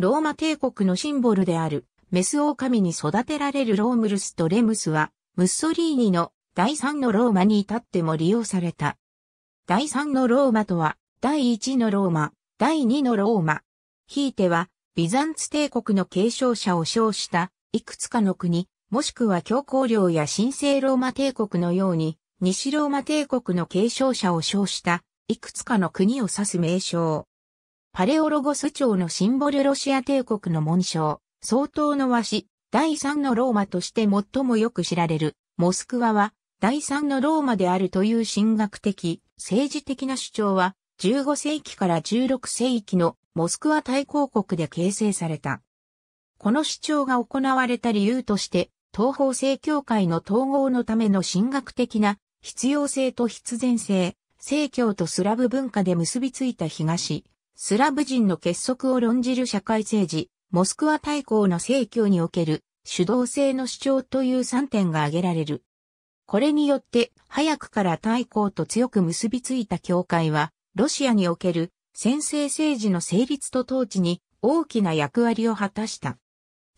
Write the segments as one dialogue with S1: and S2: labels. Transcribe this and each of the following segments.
S1: ローマ帝国のシンボルである、メス狼に育てられるロームルスとレムスは、ムッソリーニの第三のローマに至っても利用された。第三のローマとは、第一のローマ、第二のローマ。ひいては、ビザンツ帝国の継承者を称した、いくつかの国、もしくは教皇領や神聖ローマ帝国のように、西ローマ帝国の継承者を称した、いくつかの国を指す名称。パレオロゴス朝のシンボルロシア帝国の紋章、相当の和紙、第三のローマとして最もよく知られる、モスクワは、第三のローマであるという神学的、政治的な主張は、15世紀から16世紀のモスクワ大公国で形成された。この主張が行われた理由として、東方正教会の統合のための神学的な必要性と必然性、正教とスラブ文化で結びついた東、スラブ人の結束を論じる社会政治、モスクワ大公の政教における主導性の主張という3点が挙げられる。これによって、早くから大公と強く結びついた教会は、ロシアにおける先制政治の成立と統治に大きな役割を果たした。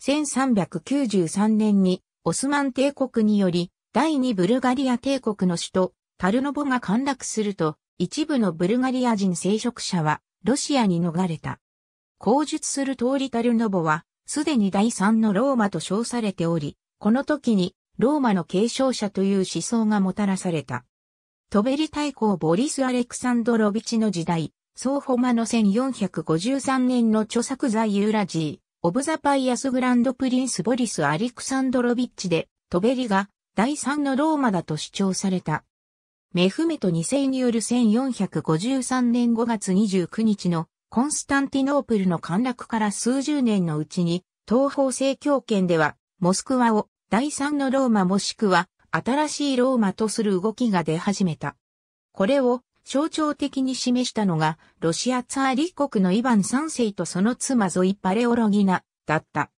S1: 1393年にオスマン帝国により第二ブルガリア帝国の首都タルノボが陥落すると一部のブルガリア人聖職者はロシアに逃れた。口述する通りタルノボは、すでに第三のローマと称されており、この時にローマの継承者という思想がもたらされた。トベリ大公ボリス・アレクサンドロビチの時代、ソーホマの1453年の著作在ユーラジー、オブザ・パイアス・グランド・プリンス・ボリス・アレクサンドロビッチで、トベリが第三のローマだと主張された。メフメト2世による1453年5月29日のコンスタンティノープルの陥落から数十年のうちに、東方正教圏では、モスクワを第三のローマもしくは新しいローマとする動きが出始めた。これを象徴的に示したのが、ロシアツァーリ国のイヴァン三世とその妻ゾイ・パレオロギナだった。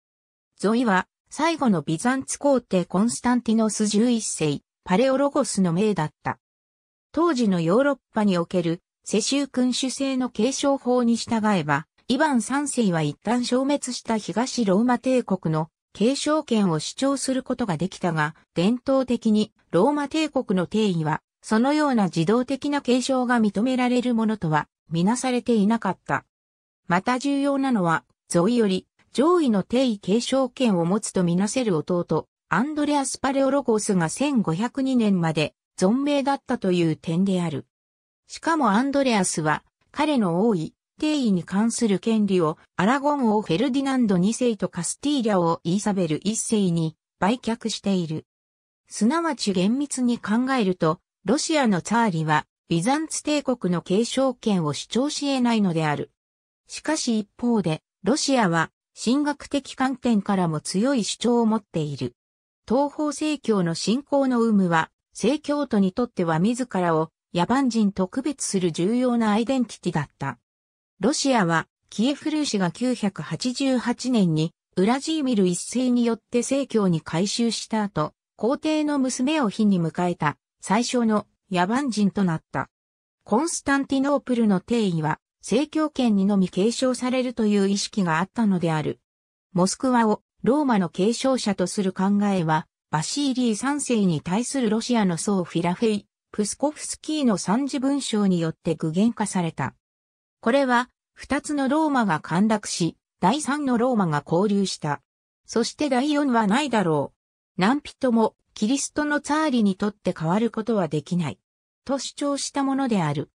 S1: ゾイは、最後のビザンツ皇帝コンスタンティノス11世、パレオロゴスの命だった。当時のヨーロッパにおける世襲君主制の継承法に従えば、イヴァン三世は一旦消滅した東ローマ帝国の継承権を主張することができたが、伝統的にローマ帝国の定位は、そのような自動的な継承が認められるものとは、みなされていなかった。また重要なのは、ゾイより上位の定位継承権を持つとみなせる弟、アンドレアス・パレオロゴスが1502年まで存命だったという点である。しかもアンドレアスは、彼の王位、定位に関する権利をアラゴン王フェルディナンド2世とカスティーリャ王イーサベル1世に売却している。すなわち厳密に考えると、ロシアのツァーリはビザンツ帝国の継承権を主張し得ないのである。しかし一方で、ロシアは神学的観点からも強い主張を持っている。東方正教の信仰の有無は正教徒にとっては自らを野蛮人と区別する重要なアイデンティティだった。ロシアは、キエフ・ルーシが988年に、ウラジーミル一世によって正教に改修した後、皇帝の娘を日に迎えた、最初の野蛮人となった。コンスタンティノープルの定位は、正教権にのみ継承されるという意識があったのである。モスクワをローマの継承者とする考えは、バシーリー三世に対するロシアの僧フィラフェイ、プスコフスキーの三次文章によって具現化された。これは、二つのローマが陥落し、第三のローマが交流した。そして第四はないだろう。何人も、キリストのツァーリにとって変わることはできない。と主張したものである。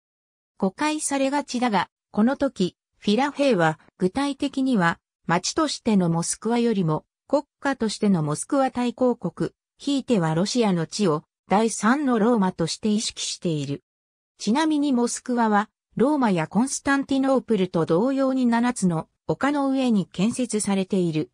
S1: 誤解されがちだが、この時、フィラフェイは具体的には、町としてのモスクワよりも国家としてのモスクワ大公国、ひいてはロシアの地を第三のローマとして意識している。ちなみにモスクワは、ローマやコンスタンティノープルと同様に7つの丘の上に建設されている。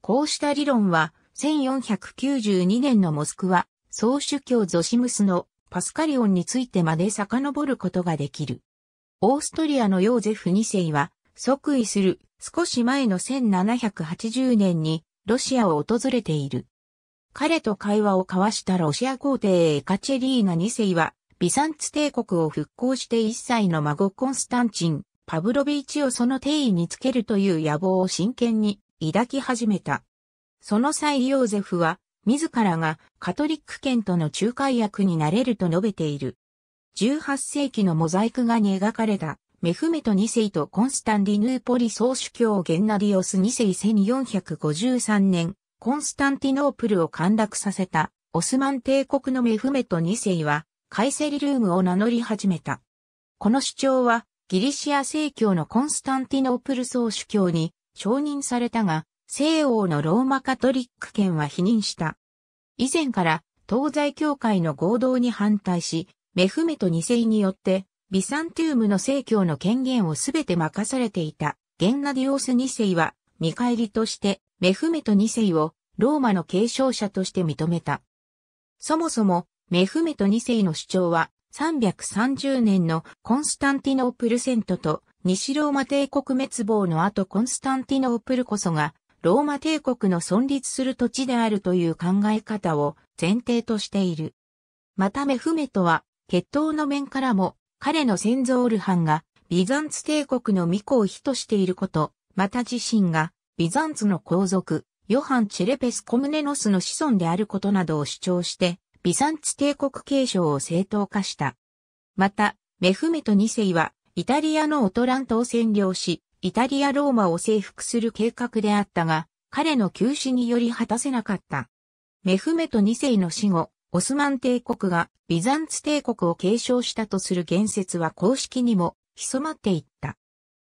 S1: こうした理論は、1492年のモスクワ、総主教ゾシムスのパスカリオンについてまで遡ることができる。オーストリアのヨーゼフ2世は、即位する少し前の1780年にロシアを訪れている。彼と会話を交わしたロシア皇帝エカチェリーナ2世は、ビサンツ帝国を復興して1歳の孫コンスタンチン、パブロビーチをその定位につけるという野望を真剣に抱き始めた。その際ヨーゼフは、自らがカトリック圏との仲介役になれると述べている。18世紀のモザイク画に描かれたメフメト2世とコンスタンディヌーポリ総主教ゲンナディオス2世1453年、コンスタンティノープルを陥落させた、オスマン帝国のメフメト2世は、カイセリルームを名乗り始めた。この主張は、ギリシア正教のコンスタンティノープル総主教に承認されたが、西欧のローマカトリック圏は否認した。以前から、東西教会の合同に反対し、メフメト2世によってビサンティウムの政教の権限をすべて任されていたゲンナディオス2世は見返りとしてメフメト2世をローマの継承者として認めた。そもそもメフメト2世の主張は330年のコンスタンティノープルセントと西ローマ帝国滅亡の後コンスタンティノープルこそがローマ帝国の存立する土地であるという考え方を前提としている。またメフメトは血統の面からも彼の先祖オルハンがビザンツ帝国の巫女を秘としていること、また自身がビザンツの皇族、ヨハン・チェレペス・コムネノスの子孫であることなどを主張して、ビザンツ帝国継承を正当化した。また、メフメト2世は、イタリアのオトラントを占領し、イタリア・ローマを征服する計画であったが、彼の急死により果たせなかった。メフメト2世の死後、オスマン帝国がビザンツ帝国を継承したとする言説は公式にも潜まっていった。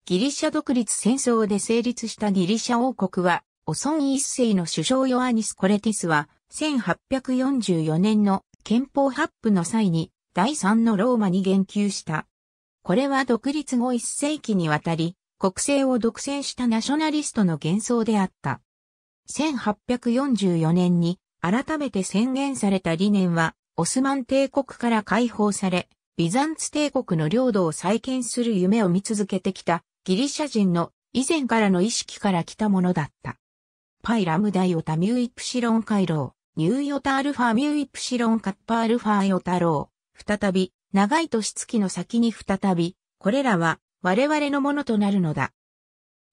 S1: ギリシャ独立戦争で成立したギリシャ王国は、オソン一世の首相ヨアニス・コレティスは、1844年の憲法発布の際に、第三のローマに言及した。これは独立後一世紀にわたり、国政を独占したナショナリストの幻想であった。1844年に改めて宣言された理念は、オスマン帝国から解放され、ビザンツ帝国の領土を再建する夢を見続けてきたギリシャ人の以前からの意識から来たものだった。パイラムダイオタミュイプシロン回廊、ニューヨタアルファミュイプシロンカッパアルファヨタロウ、再び、長い年月の先に再び、これらは我々のものとなるのだ。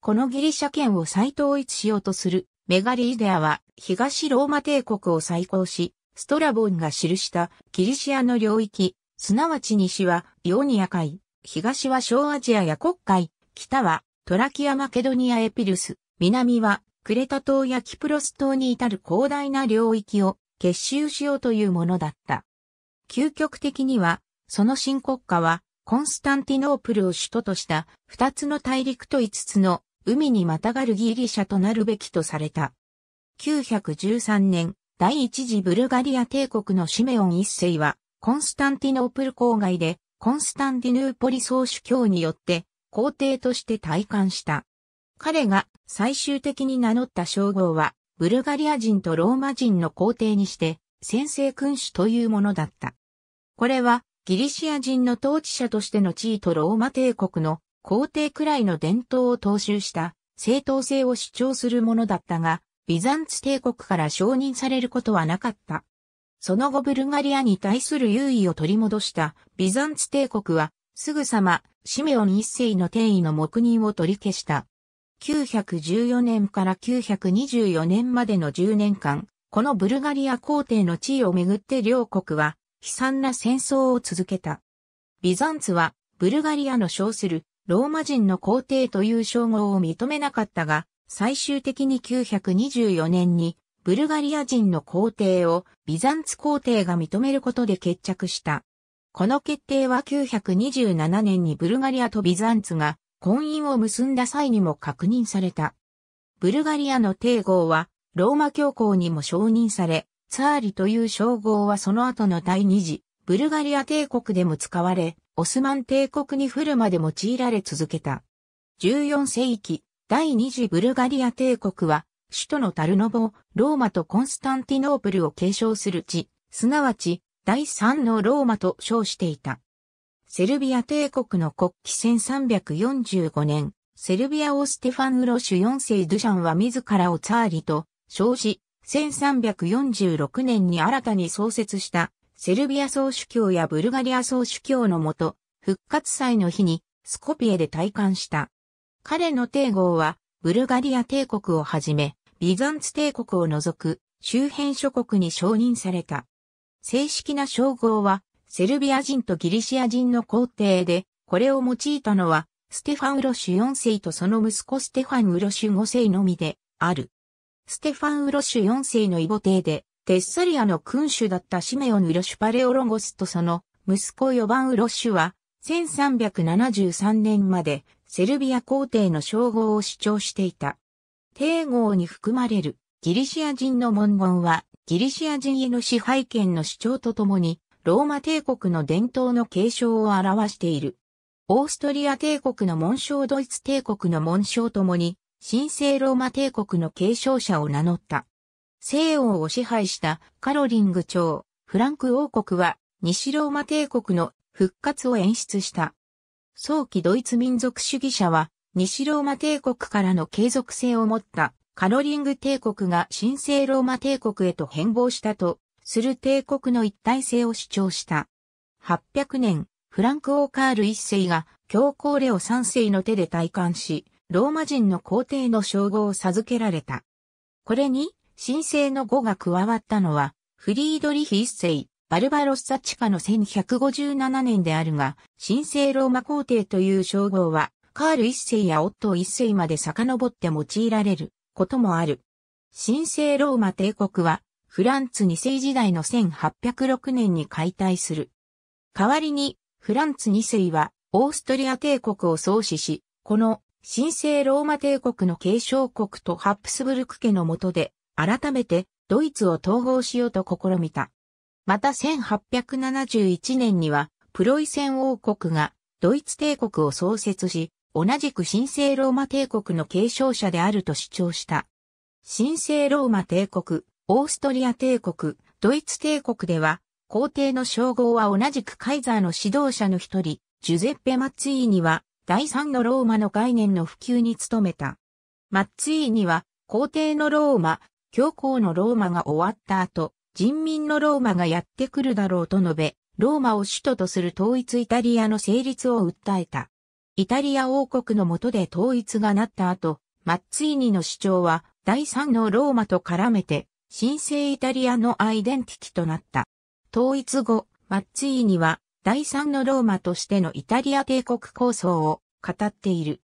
S1: このギリシャ圏を再統一しようとするメガリーデアは東ローマ帝国を再興し、ストラボンが記したキリシアの領域、すなわち西はヨーニア海、東は小アジアや国海、北はトラキアマケドニアエピルス、南はクレタ島やキプロス島に至る広大な領域を結集しようというものだった。究極的には、その新国家はコンスタンティノープルを首都とした二つの大陸と五つの海にまたがるギリシャとなるべきとされた。913年、第一次ブルガリア帝国のシメオン一世は、コンスタンティノープル郊外で、コンスタンティヌーポリ総主教によって、皇帝として退官した。彼が最終的に名乗った称号は、ブルガリア人とローマ人の皇帝にして、先制君主というものだった。これは、ギリシア人の統治者としての地位とローマ帝国の皇帝くらいの伝統を踏襲した正当性を主張するものだったが、ビザンツ帝国から承認されることはなかった。その後ブルガリアに対する優位を取り戻したビザンツ帝国は、すぐさまシメオン一世の帝位の黙認を取り消した。914年から924年までの10年間、このブルガリア皇帝の地位をめぐって両国は悲惨な戦争を続けた。ビザンツはブルガリアの称するローマ人の皇帝という称号を認めなかったが、最終的に924年にブルガリア人の皇帝をビザンツ皇帝が認めることで決着した。この決定は927年にブルガリアとビザンツが婚姻を結んだ際にも確認された。ブルガリアの帝号はローマ教皇にも承認され、ツァーリという称号はその後の第二次ブルガリア帝国でも使われ、オスマン帝国に降るまで用いられ続けた。14世紀、第二次ブルガリア帝国は、首都のタルノボ、ローマとコンスタンティノープルを継承する地、すなわち、第三のローマと称していた。セルビア帝国の国旗1345年、セルビア王ステファン・ウロシュ4世ドゥシャンは自らをツァーリと称し、1346年に新たに創設したセルビア総主教やブルガリア総主教のもと、復活祭の日にスコピエで退官した。彼の帝号は、ブルガリア帝国をはじめ、ビザンツ帝国を除く周辺諸国に承認された。正式な称号は、セルビア人とギリシア人の皇帝で、これを用いたのは、ステファン・ウロシュ4世とその息子ステファン・ウロシュ5世のみで、ある。ステファン・ウロシュ4世の異母帝で、テッサリアの君主だったシメオン・ウロシュパレオロゴスとその息子4番ウロシュは1373年までセルビア皇帝の称号を主張していた。帝号に含まれるギリシア人の文言はギリシア人への支配権の主張とともにローマ帝国の伝統の継承を表している。オーストリア帝国の紋章ドイツ帝国の紋章ともに神聖ローマ帝国の継承者を名乗った。西欧を支配したカロリング朝、フランク王国は西ローマ帝国の復活を演出した。早期ドイツ民族主義者は西ローマ帝国からの継続性を持ったカロリング帝国が神聖ローマ帝国へと変貌したとする帝国の一体性を主張した。800年、フランク・オカール一世が教皇レオ三世の手で体感し、ローマ人の皇帝の称号を授けられた。これに、神聖の語が加わったのは、フリードリヒ一世、バルバロッサ地下の1157年であるが、神聖ローマ皇帝という称号は、カール一世やオットー一世まで遡って用いられることもある。神聖ローマ帝国は、フランツ二世時代の1806年に解体する。代わりに、フランツ二世は、オーストリア帝国を創始し、この、神聖ローマ帝国の継承国とハプスブルク家の下で、改めてドイツを統合しようと試みた。また1871年にはプロイセン王国がドイツ帝国を創設し、同じく神聖ローマ帝国の継承者であると主張した。神聖ローマ帝国、オーストリア帝国、ドイツ帝国では、皇帝の称号は同じくカイザーの指導者の一人、ジュゼッペ・マッツィーニは、第三のローマの概念の普及に努めた。マッツィーニは、皇帝のローマ、教皇のローマが終わった後、人民のローマがやってくるだろうと述べ、ローマを首都とする統一イタリアの成立を訴えた。イタリア王国の下で統一がなった後、マッツィーニの主張は第三のローマと絡めて、神聖イタリアのアイデンティティとなった。統一後、マッツィーニは第三のローマとしてのイタリア帝国構想を語っている。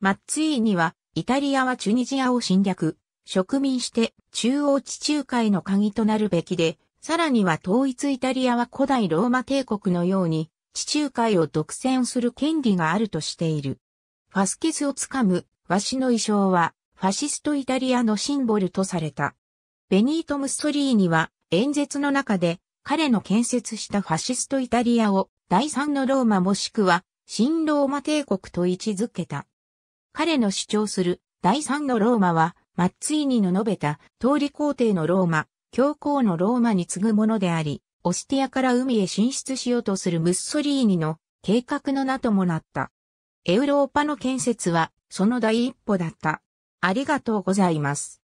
S1: マッツィーニはイタリアはチュニジアを侵略、植民して中央地中海の鍵となるべきで、さらには統一イタリアは古代ローマ帝国のように地中海を独占する権利があるとしている。ファスケスをつかむわしの衣装はファシストイタリアのシンボルとされた。ベニート・ムストリーニは演説の中で彼の建設したファシストイタリアを第三のローマもしくは新ローマ帝国と位置づけた。彼の主張する第三のローマはマッツィーニの述べた通り皇帝のローマ、教皇のローマに次ぐものであり、オスティアから海へ進出しようとするムッソリーニの計画の名ともなった。エウローパの建設はその第一歩だった。ありがとうございます。